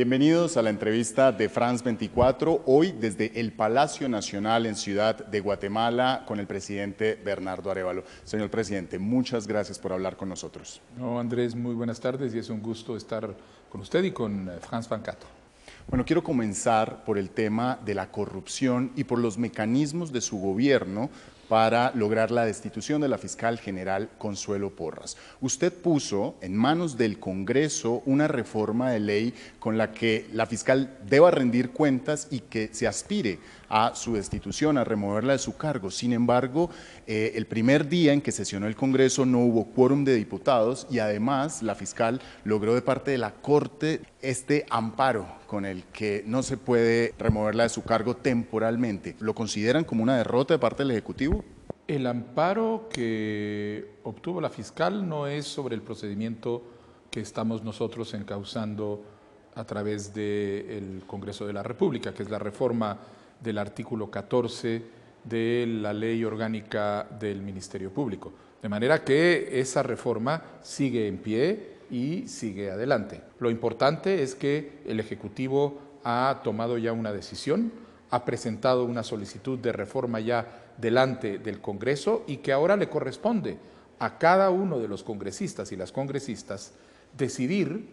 Bienvenidos a la entrevista de France 24, hoy desde el Palacio Nacional en Ciudad de Guatemala con el presidente Bernardo Arevalo. Señor presidente, muchas gracias por hablar con nosotros. No, Andrés, muy buenas tardes y es un gusto estar con usted y con eh, France 24. Bueno, quiero comenzar por el tema de la corrupción y por los mecanismos de su gobierno para lograr la destitución de la fiscal general Consuelo Porras. Usted puso en manos del Congreso una reforma de ley con la que la fiscal deba rendir cuentas y que se aspire a su destitución, a removerla de su cargo. Sin embargo, eh, el primer día en que sesionó el Congreso no hubo quórum de diputados y además la fiscal logró de parte de la Corte este amparo con el que no se puede removerla de su cargo temporalmente, ¿lo consideran como una derrota de parte del Ejecutivo? El amparo que obtuvo la fiscal no es sobre el procedimiento que estamos nosotros encauzando a través del Congreso de la República, que es la reforma del artículo 14 de la ley orgánica del Ministerio Público. De manera que esa reforma sigue en pie, y sigue adelante. Lo importante es que el Ejecutivo ha tomado ya una decisión, ha presentado una solicitud de reforma ya delante del Congreso y que ahora le corresponde a cada uno de los congresistas y las congresistas decidir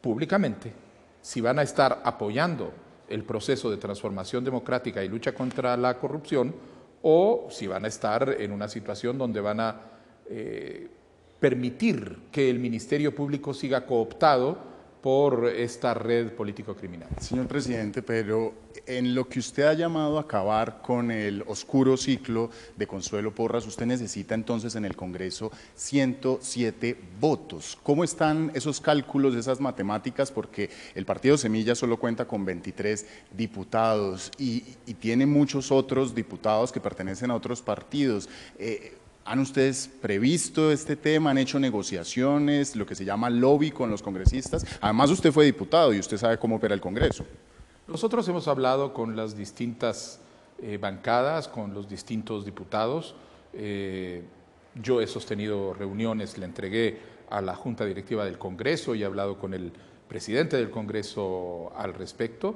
públicamente si van a estar apoyando el proceso de transformación democrática y lucha contra la corrupción o si van a estar en una situación donde van a eh, permitir que el Ministerio Público siga cooptado por esta red político-criminal. Señor presidente, pero en lo que usted ha llamado a acabar con el oscuro ciclo de Consuelo Porras, usted necesita entonces en el Congreso 107 votos. ¿Cómo están esos cálculos, esas matemáticas? Porque el Partido Semilla solo cuenta con 23 diputados y, tiene muchos otros diputados que pertenecen a otros partidos. Eh, ¿Han ustedes previsto este tema? ¿Han hecho negociaciones? Lo que se llama lobby con los congresistas. Además, usted fue diputado y usted sabe cómo opera el Congreso. Nosotros hemos hablado con las distintas eh, bancadas, con los distintos diputados. Eh, yo he sostenido reuniones, le entregué a la Junta Directiva del Congreso y he hablado con el presidente del Congreso al respecto.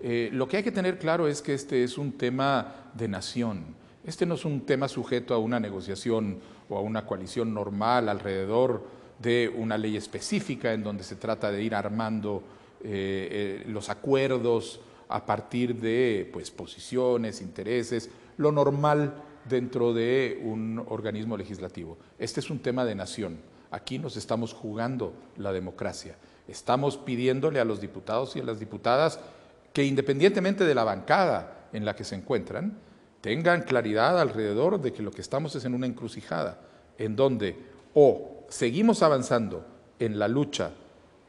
Eh, lo que hay que tener claro es que este es un tema de nación este no es un tema sujeto a una negociación o a una coalición normal alrededor de una ley específica en donde se trata de ir armando eh, eh, los acuerdos a partir de pues, posiciones, intereses, lo normal dentro de un organismo legislativo. Este es un tema de nación. Aquí nos estamos jugando la democracia. Estamos pidiéndole a los diputados y a las diputadas que independientemente de la bancada en la que se encuentran, tengan claridad alrededor de que lo que estamos es en una encrucijada, en donde o seguimos avanzando en la lucha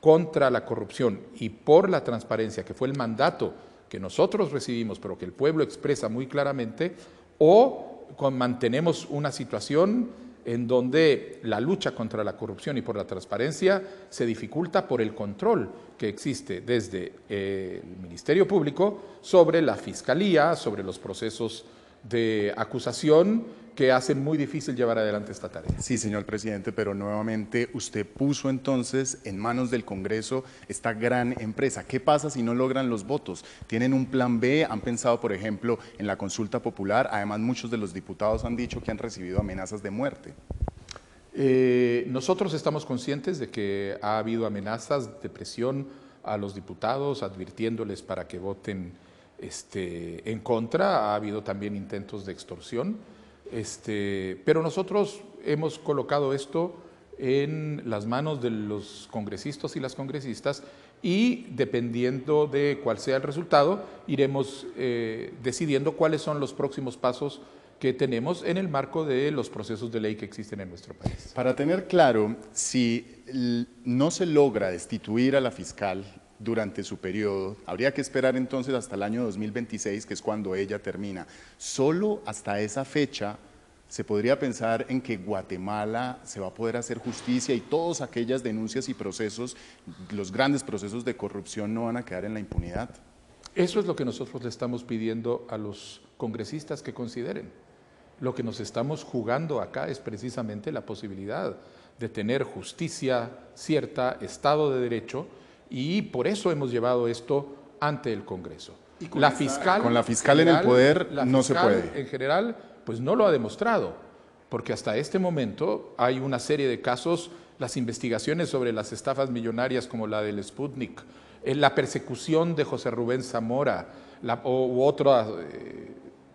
contra la corrupción y por la transparencia, que fue el mandato que nosotros recibimos, pero que el pueblo expresa muy claramente, o mantenemos una situación en donde la lucha contra la corrupción y por la transparencia se dificulta por el control que existe desde eh, el Ministerio Público sobre la Fiscalía, sobre los procesos de acusación que hacen muy difícil llevar adelante esta tarea. Sí, señor presidente, pero nuevamente usted puso entonces en manos del Congreso esta gran empresa. ¿Qué pasa si no logran los votos? ¿Tienen un plan B? ¿Han pensado, por ejemplo, en la consulta popular? Además, muchos de los diputados han dicho que han recibido amenazas de muerte. Eh, nosotros estamos conscientes de que ha habido amenazas de presión a los diputados, advirtiéndoles para que voten este, en contra, ha habido también intentos de extorsión, este, pero nosotros hemos colocado esto en las manos de los congresistas y las congresistas y dependiendo de cuál sea el resultado, iremos eh, decidiendo cuáles son los próximos pasos que tenemos en el marco de los procesos de ley que existen en nuestro país. Para tener claro, si no se logra destituir a la fiscal durante su periodo. Habría que esperar entonces hasta el año 2026, que es cuando ella termina. Solo hasta esa fecha se podría pensar en que Guatemala se va a poder hacer justicia y todas aquellas denuncias y procesos, los grandes procesos de corrupción no van a quedar en la impunidad. Eso es lo que nosotros le estamos pidiendo a los congresistas que consideren. Lo que nos estamos jugando acá es precisamente la posibilidad de tener justicia cierta, Estado de Derecho, y por eso hemos llevado esto ante el Congreso. con la fiscal, con la fiscal en el poder no se puede. En general, pues no lo ha demostrado, porque hasta este momento hay una serie de casos, las investigaciones sobre las estafas millonarias como la del Sputnik, eh, la persecución de José Rubén Zamora u otros eh,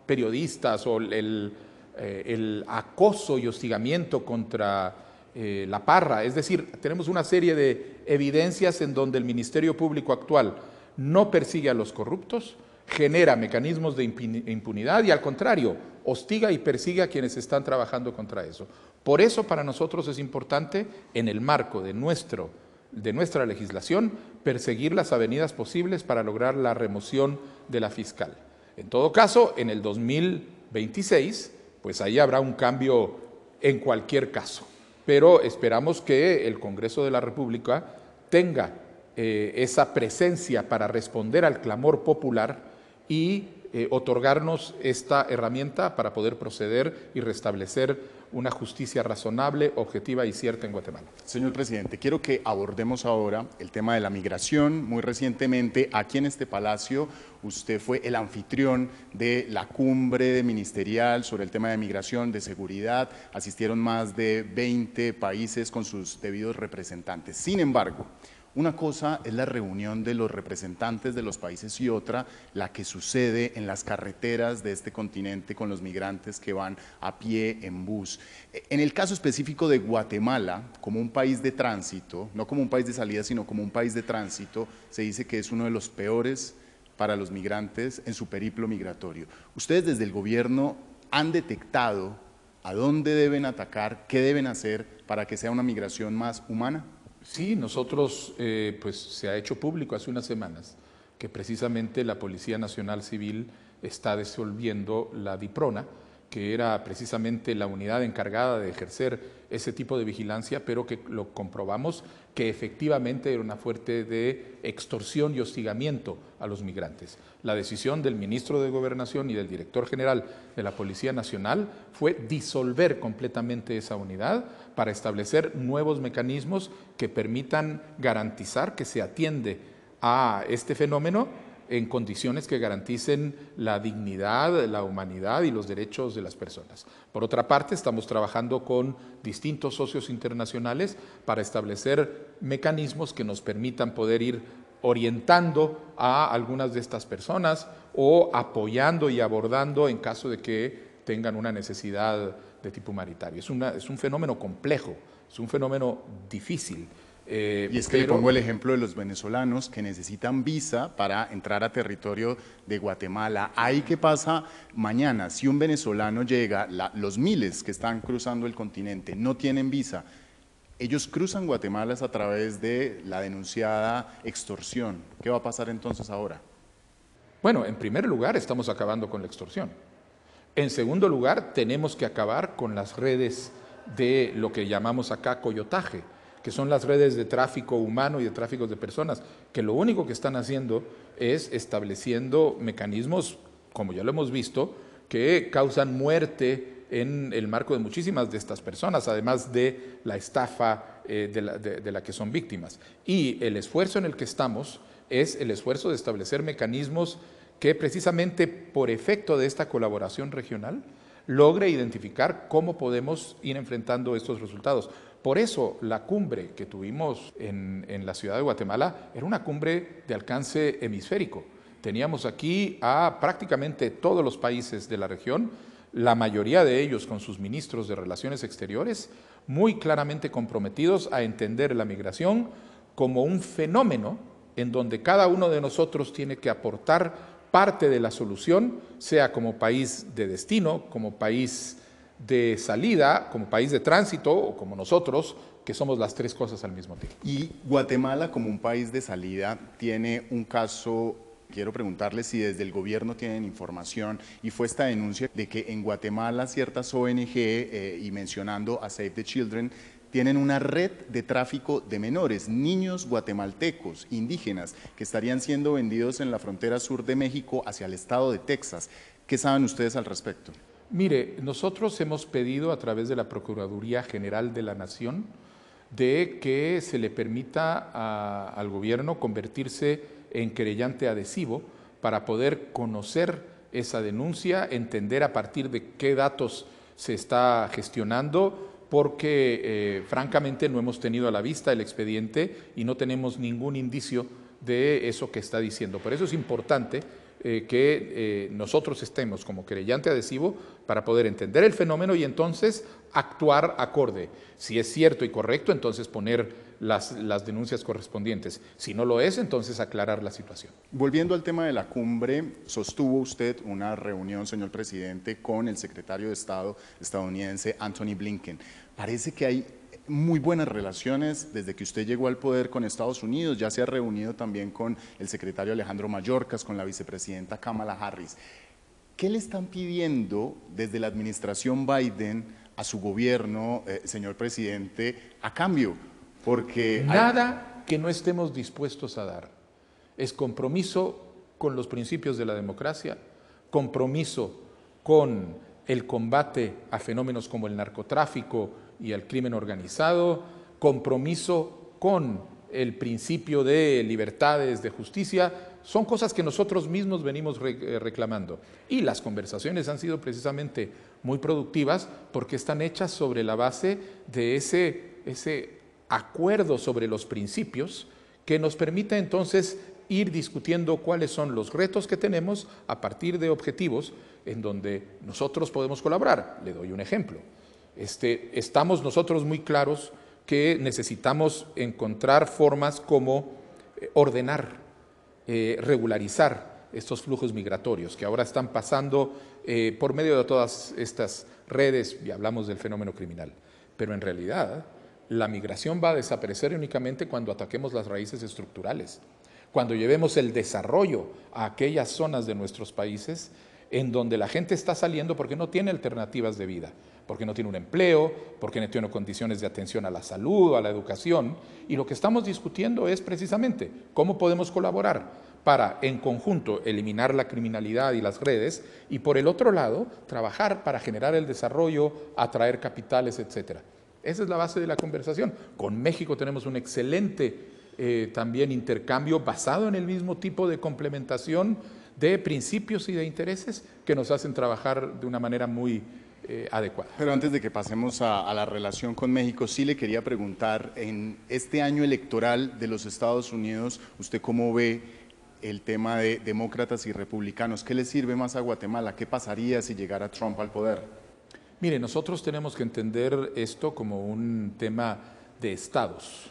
periodistas o eh, el acoso y hostigamiento contra eh, la parra. Es decir, tenemos una serie de evidencias en donde el Ministerio Público actual no persigue a los corruptos, genera mecanismos de impunidad y al contrario, hostiga y persigue a quienes están trabajando contra eso. Por eso para nosotros es importante, en el marco de, de nuestra legislación, perseguir las avenidas posibles para lograr la remoción de la fiscal. En todo caso, en el 2026, pues ahí habrá un cambio en cualquier caso pero esperamos que el Congreso de la República tenga eh, esa presencia para responder al clamor popular y eh, otorgarnos esta herramienta para poder proceder y restablecer una justicia razonable, objetiva y cierta en Guatemala. Señor presidente, quiero que abordemos ahora el tema de la migración. Muy recientemente, aquí en este palacio, usted fue el anfitrión de la cumbre ministerial sobre el tema de migración, de seguridad. Asistieron más de 20 países con sus debidos representantes. Sin embargo, una cosa es la reunión de los representantes de los países y otra la que sucede en las carreteras de este continente con los migrantes que van a pie, en bus. En el caso específico de Guatemala, como un país de tránsito, no como un país de salida, sino como un país de tránsito, se dice que es uno de los peores para los migrantes en su periplo migratorio. Ustedes desde el gobierno han detectado a dónde deben atacar, qué deben hacer para que sea una migración más humana. Sí, nosotros, eh, pues se ha hecho público hace unas semanas que precisamente la Policía Nacional Civil está desolviendo la DIPRONA, que era precisamente la unidad encargada de ejercer ese tipo de vigilancia, pero que lo comprobamos que efectivamente era una fuerte de extorsión y hostigamiento a los migrantes. La decisión del ministro de Gobernación y del director general de la Policía Nacional fue disolver completamente esa unidad para establecer nuevos mecanismos que permitan garantizar que se atiende a este fenómeno en condiciones que garanticen la dignidad, la humanidad y los derechos de las personas. Por otra parte, estamos trabajando con distintos socios internacionales para establecer mecanismos que nos permitan poder ir orientando a algunas de estas personas o apoyando y abordando en caso de que tengan una necesidad de tipo humanitario. Es, es un fenómeno complejo, es un fenómeno difícil. Eh, y es que pongo el ejemplo de los venezolanos que necesitan visa para entrar a territorio de Guatemala. Ahí qué pasa mañana, si un venezolano llega, los miles que están cruzando el continente no tienen visa, ellos cruzan Guatemala a través de la denunciada extorsión. ¿Qué va a pasar entonces ahora? Bueno, en primer lugar estamos acabando con la extorsión. En segundo lugar, tenemos que acabar con las redes de lo que llamamos acá coyotaje, que son las redes de tráfico humano y de tráfico de personas, que lo único que están haciendo es estableciendo mecanismos, como ya lo hemos visto, que causan muerte en el marco de muchísimas de estas personas, además de la estafa eh, de, la, de la que son víctimas. Y el esfuerzo en el que estamos es el esfuerzo de establecer mecanismos que precisamente por efecto de esta colaboración regional logre identificar cómo podemos ir enfrentando estos resultados. Por eso la cumbre que tuvimos en, la ciudad de Guatemala era una cumbre de alcance hemisférico. Teníamos aquí a prácticamente todos los países de la región, la mayoría de ellos con sus ministros de Relaciones Exteriores, muy claramente comprometidos a entender la migración como un fenómeno en donde cada uno de nosotros tiene que aportar parte de la solución, sea como país de destino, como país de salida, como país de tránsito, o como nosotros, que somos las tres cosas al mismo tiempo. Y Guatemala como un país de salida tiene un caso Quiero preguntarle si desde el gobierno tienen información y fue esta denuncia de que en Guatemala ciertas ONG, eh, y mencionando a Save the Children, tienen una red de tráfico de menores, niños guatemaltecos, indígenas, que estarían siendo vendidos en la frontera sur de México hacia el estado de Texas. ¿Qué saben ustedes al respecto? Mire, nosotros hemos pedido a través de la Procuraduría General de la Nación de que se le permita al gobierno convertirse en querellante adhesivo para poder conocer esa denuncia, entender a partir de qué datos se está gestionando, porque eh, francamente no hemos tenido a la vista el expediente y no tenemos ningún indicio de eso que está diciendo. Por eso es importante eh, que eh, nosotros estemos como querellante adhesivo para poder entender el fenómeno y entonces actuar acorde. Si es cierto y correcto, entonces poner las, las, denuncias correspondientes. Si no lo es, entonces aclarar la situación. Volviendo al tema de la cumbre, sostuvo usted una reunión, señor presidente, con el secretario de Estado estadounidense Anthony Blinken. Parece que hay muy buenas relaciones desde que usted llegó al poder con Estados Unidos, ya se ha reunido también con el secretario Alejandro Mayorkas, con la vicepresidenta Kamala Harris. ¿Qué le están pidiendo desde la administración Biden a su gobierno, eh, señor presidente, a cambio? Porque nada que no estemos dispuestos a dar. Es compromiso con los principios de la democracia, compromiso con el combate a fenómenos como el narcotráfico, y al crimen organizado, compromiso con el principio de libertades, de justicia, son cosas que nosotros mismos venimos eh, reclamando. Y las conversaciones han sido precisamente muy productivas porque están hechas sobre la base de ese, ese acuerdo sobre los principios que nos permite entonces ir discutiendo cuáles son los retos que tenemos a partir de objetivos en donde nosotros podemos colaborar. Le doy un ejemplo. Este, estamos nosotros muy claros que necesitamos encontrar formas como eh, ordenar, eh, regularizar estos flujos migratorios que ahora están pasando eh, por medio de todas estas redes y hablamos del fenómeno criminal. Pero en realidad la migración va a desaparecer únicamente cuando ataquemos las raíces estructurales, cuando llevemos el desarrollo a aquellas zonas de nuestros países en donde la gente está saliendo porque no tiene alternativas de vida, porque no tiene un empleo, porque no tiene condiciones de atención a la salud, a la educación. Y lo que estamos discutiendo es precisamente cómo podemos colaborar para, en conjunto, eliminar la criminalidad y las redes y, por el otro lado, trabajar para generar el desarrollo, atraer capitales, etcétera. Esa es la base de la conversación. Con México tenemos un excelente eh, también intercambio basado en el mismo tipo de complementación de principios y de intereses que nos hacen trabajar de una manera muy eh, adecuada. Pero antes de que pasemos a, la relación con México, sí le quería preguntar, en este año electoral de los Estados Unidos, ¿usted cómo ve el tema de demócratas y republicanos? ¿Qué le sirve más a Guatemala? ¿Qué pasaría si llegara Trump al poder? Mire, nosotros tenemos que entender esto como un tema de estados.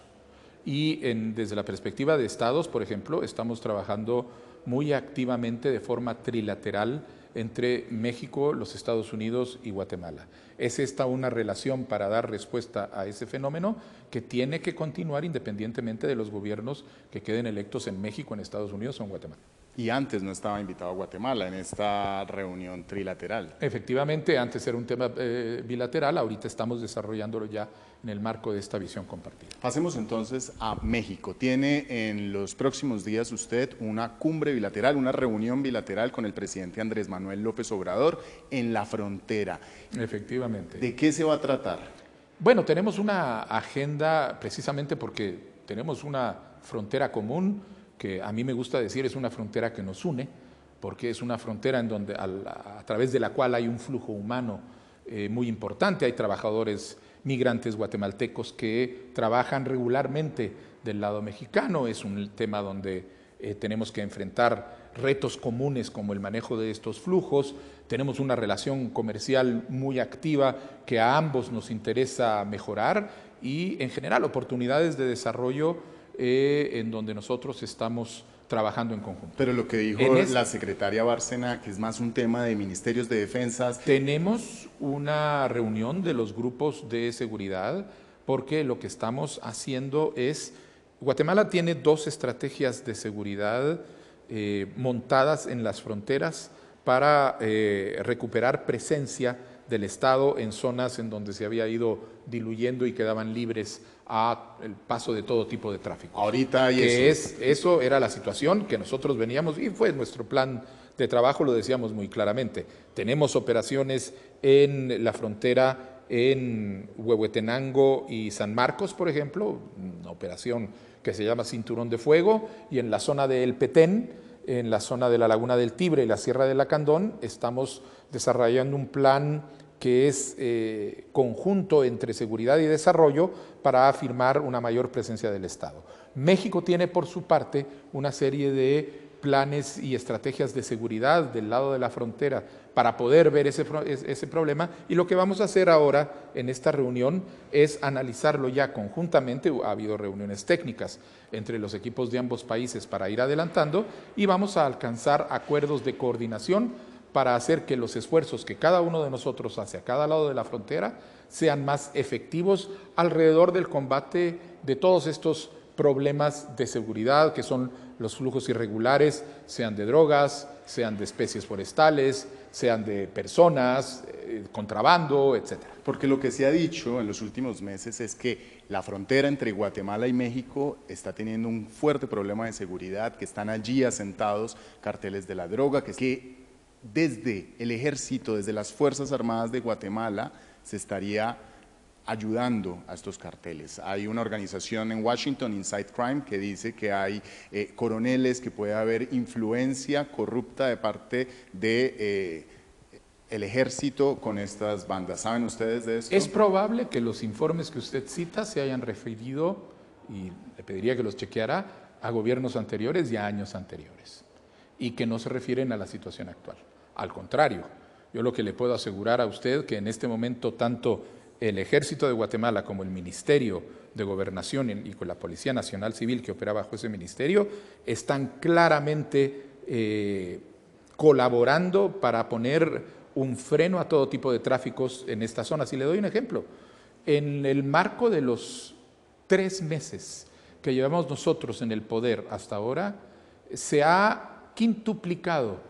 Y desde la perspectiva de estados, por ejemplo, estamos trabajando muy activamente de forma trilateral entre México, los Estados Unidos y Guatemala. Es esta una relación para dar respuesta a ese fenómeno que tiene que continuar independientemente de los gobiernos que queden electos en México, en Estados Unidos o en Guatemala y antes no estaba invitado a Guatemala en esta reunión trilateral. Efectivamente, antes era un tema eh, bilateral, ahorita estamos desarrollándolo ya en el marco de esta visión compartida. Pasemos entonces a México. Tiene en los próximos días usted una cumbre bilateral, una reunión bilateral con el presidente Andrés Manuel López Obrador en la frontera. Efectivamente. ¿De qué se va a tratar? Bueno, tenemos una agenda precisamente porque tenemos una frontera común, que a mí me gusta decir es una frontera que nos une, porque es una frontera en donde, a, través de la cual hay un flujo humano eh, muy importante, hay trabajadores migrantes guatemaltecos que trabajan regularmente del lado mexicano, es un tema donde eh, tenemos que enfrentar retos comunes como el manejo de estos flujos, tenemos una relación comercial muy activa que a ambos nos interesa mejorar y en general oportunidades de desarrollo eh, en donde nosotros estamos trabajando en conjunto. Pero lo que dijo la secretaria Bárcena, que es más un tema de ministerios de defensa... Tenemos una reunión de los grupos de seguridad porque lo que estamos haciendo es, Guatemala tiene dos estrategias de seguridad eh, montadas en las fronteras para eh, recuperar presencia del Estado en zonas en donde se había ido diluyendo y quedaban libres a el paso de todo tipo de tráfico. Ahorita eso era la situación que nosotros veníamos y fue nuestro plan de trabajo, lo decíamos muy claramente. Tenemos operaciones en la frontera en Huehuetenango y San Marcos, por ejemplo, una operación que se llama Cinturón de Fuego, y en la zona de El Petén, en la zona de la Laguna del Tibre y la Sierra de Lacandón, estamos desarrollando un plan que es eh, conjunto entre seguridad y desarrollo para afirmar una mayor presencia del Estado. México tiene por su parte una serie de planes y estrategias de seguridad del lado de la frontera para poder ver ese, problema. Y lo que vamos a hacer ahora en esta reunión es analizarlo ya conjuntamente. Ha habido reuniones técnicas entre los equipos de ambos países para ir adelantando y vamos a alcanzar acuerdos de coordinación para hacer que los esfuerzos que cada uno de nosotros hace a cada lado de la frontera sean más efectivos alrededor del combate de todos estos problemas de seguridad que son los flujos irregulares, sean de drogas, sean de especies forestales, sean de personas, eh, contrabando, etc. Porque lo que se ha dicho en los últimos meses es que la frontera entre Guatemala y México está teniendo un fuerte problema de seguridad, que están allí asentados carteles de la droga, que desde el ejército, desde las Fuerzas Armadas de Guatemala, se estaría ayudando a estos carteles. Hay una organización en Washington, Inside Crime, que dice que hay eh, coroneles, que puede haber influencia corrupta de parte de... Eh, el ejército con estas bandas. ¿Saben ustedes de eso? Es probable que los informes que usted cita se hayan referido, y le pediría que los chequeara, a gobiernos anteriores y a años anteriores, y que no se refieren a la situación actual. Al contrario, yo lo que le puedo asegurar a usted que en este momento tanto el ejército de Guatemala como el Ministerio de Gobernación y con la Policía Nacional Civil que opera bajo ese ministerio, están claramente eh, colaborando para poner un freno a todo tipo de tráficos en estas zonas. Si le doy un ejemplo. En el marco de los tres meses que llevamos nosotros en el poder hasta ahora, se ha quintuplicado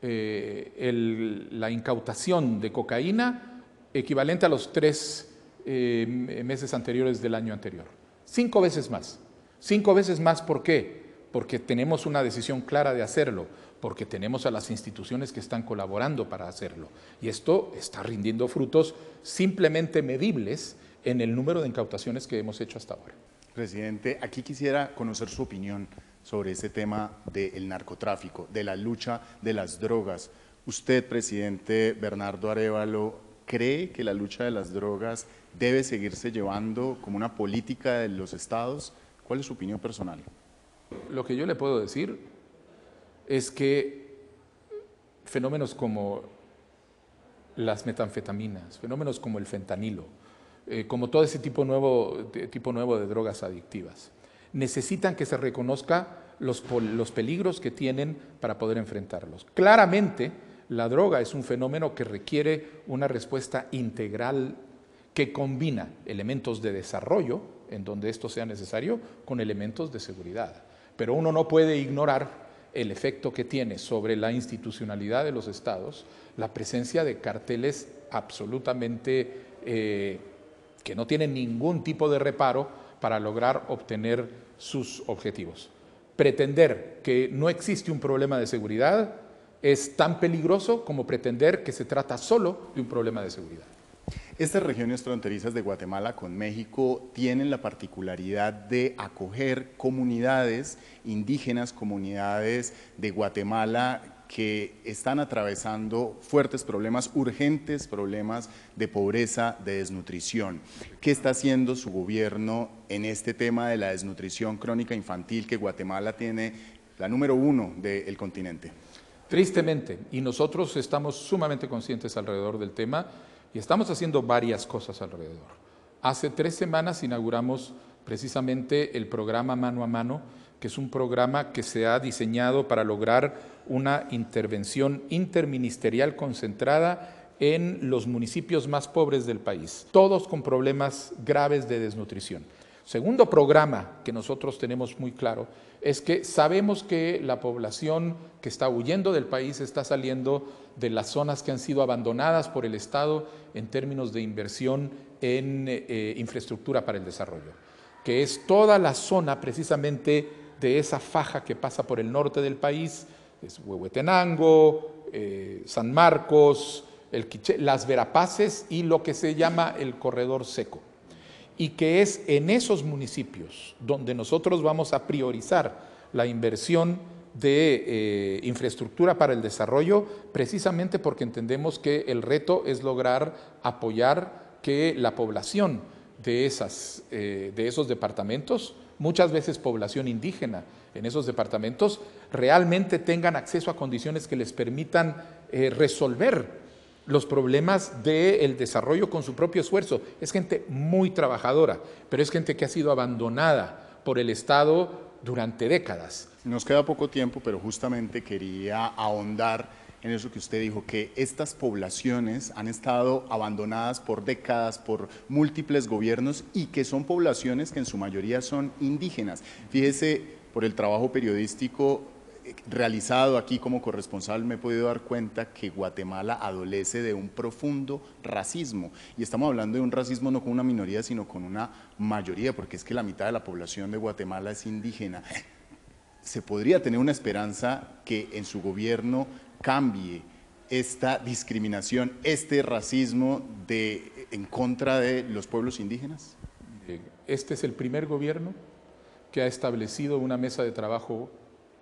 eh, la incautación de cocaína equivalente a los tres eh, meses anteriores del año anterior. Cinco veces más. Cinco veces más, ¿por qué? Porque tenemos una decisión clara de hacerlo, porque tenemos a las instituciones que están colaborando para hacerlo. Y esto está rindiendo frutos simplemente medibles en el número de incautaciones que hemos hecho hasta ahora. Presidente, aquí quisiera conocer su opinión sobre ese tema del narcotráfico, de la lucha de las drogas. Usted, presidente Bernardo Arevalo, cree que la lucha de las drogas debe seguirse llevando como una política de los estados. ¿Cuál es su opinión personal? Lo que yo le puedo decir es que fenómenos como las metanfetaminas, fenómenos como el fentanilo, eh, como todo ese tipo nuevo, de, tipo nuevo de drogas adictivas, necesitan que se reconozca los, los peligros que tienen para poder enfrentarlos. Claramente, la droga es un fenómeno que requiere una respuesta integral que combina elementos de desarrollo, en donde esto sea necesario, con elementos de seguridad. Pero uno no puede ignorar el efecto que tiene sobre la institucionalidad de los estados la presencia de carteles absolutamente eh, que no tienen ningún tipo de reparo para lograr obtener sus objetivos. Pretender que no existe un problema de seguridad es tan peligroso como pretender que se trata solo de un problema de seguridad. Estas regiones fronterizas de Guatemala con México tienen la particularidad de acoger comunidades indígenas, comunidades de Guatemala que están atravesando fuertes problemas urgentes, problemas de pobreza, de desnutrición. ¿Qué está haciendo su gobierno en este tema de la desnutrición crónica infantil que Guatemala tiene la número uno del continente? Tristemente, y nosotros estamos sumamente conscientes alrededor del tema y estamos haciendo varias cosas alrededor. Hace tres semanas inauguramos precisamente el programa Mano a Mano, que es un programa que se ha diseñado para lograr una intervención interministerial concentrada en los municipios más pobres del país, todos con problemas graves de desnutrición. Segundo programa que nosotros tenemos muy claro es que sabemos que la población que está huyendo del país está saliendo de las zonas que han sido abandonadas por el Estado en términos de inversión en eh, infraestructura para el desarrollo, que es toda la zona precisamente de esa faja que pasa por el norte del país, es Huehuetenango, eh, San Marcos, las Verapaces y lo que se llama el corredor seco y que es en esos municipios donde nosotros vamos a priorizar la inversión de eh, infraestructura para el desarrollo, precisamente porque entendemos que el reto es lograr apoyar que la población de, esas, eh, de esos departamentos, muchas veces población indígena en esos departamentos, realmente tengan acceso a condiciones que les permitan eh, resolver los problemas del desarrollo con su propio esfuerzo. Es gente muy trabajadora, pero es gente que ha sido abandonada por el Estado durante décadas. Nos queda poco tiempo, pero justamente quería ahondar en eso que usted dijo, que estas poblaciones han estado abandonadas por décadas, por múltiples gobiernos y que son poblaciones que en su mayoría son indígenas. Fíjese, por el trabajo periodístico realizado aquí como corresponsal me he podido dar cuenta que Guatemala adolece de un profundo racismo. Y estamos hablando de un racismo no con una minoría, sino con una mayoría, porque es que la mitad de la población de Guatemala es indígena. Se podría tener una esperanza que en su gobierno cambie esta discriminación, este racismo de, en contra de los pueblos indígenas? Este es el primer gobierno que ha establecido una mesa de trabajo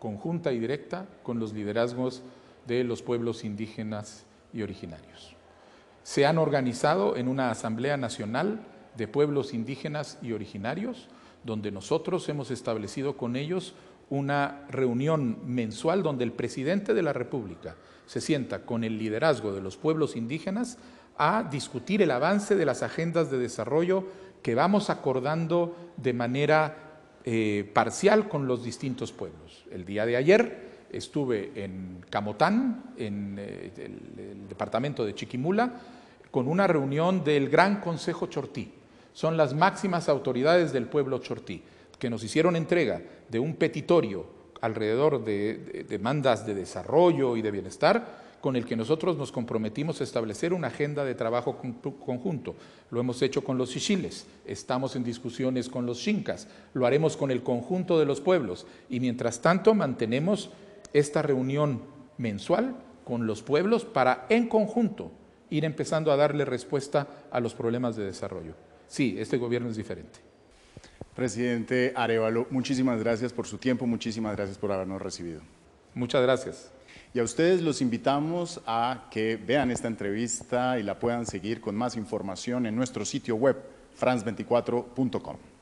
conjunta y directa con los liderazgos de los pueblos indígenas y originarios. Se han organizado en una Asamblea Nacional de Pueblos Indígenas y Originarios, donde nosotros hemos establecido con ellos una reunión mensual donde el presidente de la República se sienta con el liderazgo de los pueblos indígenas a discutir el avance de las agendas de desarrollo que vamos acordando de manera eh, parcial con los distintos pueblos. El día de ayer estuve en Camotán, en eh, el departamento de Chiquimula, con una reunión del Gran Consejo Chortí. Son las máximas autoridades del pueblo chortí que nos hicieron entrega de un petitorio alrededor de, demandas de desarrollo y de bienestar con el que nosotros nos comprometimos a establecer una agenda de trabajo conjunto. Lo hemos hecho con los Siciles, estamos en discusiones con los chincas, lo haremos con el conjunto de los pueblos y mientras tanto mantenemos esta reunión mensual con los pueblos para en conjunto ir empezando a darle respuesta a los problemas de desarrollo. Sí, este gobierno es diferente. Presidente Arevalo, muchísimas gracias por su tiempo, muchísimas gracias por habernos recibido. Muchas gracias. Y a ustedes los invitamos a que vean esta entrevista y la puedan seguir con más información en nuestro sitio web, france24.com.